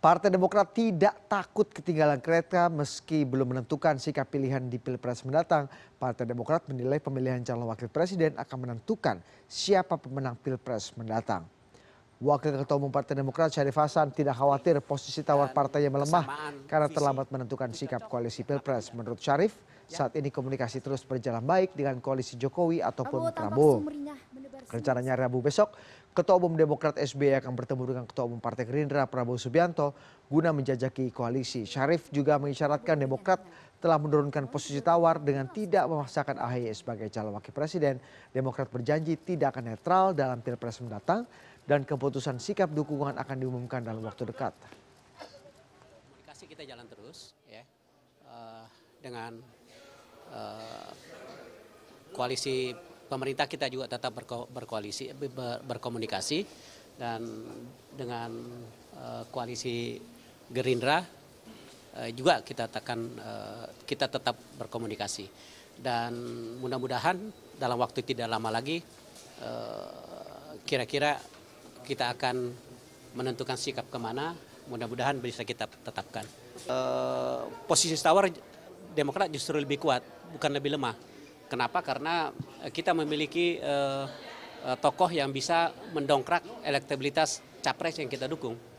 partai demokrat tidak takut ketinggalan kereta meski belum menentukan sikap pilihan di pilpres mendatang partai demokrat menilai pemilihan calon wakil presiden akan menentukan siapa pemenang pilpres mendatang Wakil Ketua Umum Partai Demokrat Syarif Hasan tidak khawatir posisi tawar partainya melemah karena terlambat menentukan sikap koalisi Pilpres. Menurut Syarif, ya. saat ini komunikasi terus berjalan baik dengan koalisi Jokowi ataupun Prabowo rencananya rabu besok ketua umum demokrat sby akan bertemu dengan ketua umum partai gerindra prabowo subianto guna menjajaki koalisi syarif juga mengisyaratkan demokrat telah menurunkan posisi tawar dengan tidak memaksakan ahy sebagai calon wakil presiden demokrat berjanji tidak akan netral dalam pilpres mendatang dan keputusan sikap dukungan akan diumumkan dalam waktu dekat ya. eh, eh, pemerintah kita juga tetap berko berkoalisi ber berkomunikasi dan dengan uh, koalisi Gerindra uh, juga kita akan uh, eh, kita tetap berkomunikasi dan mudah-mudahan dalam waktu tidak lama lagi kira-kira uh, kita akan menentukan sikap kemana mudah-mudahan bisa kita tetapkan uh, posisi tawar Demokrat justru lebih kuat bukan lebih lemah Kenapa? Karena eh, kita memiliki uh, tokoh yang bisa mendongkrak elektabilitas capres yang kita dukung.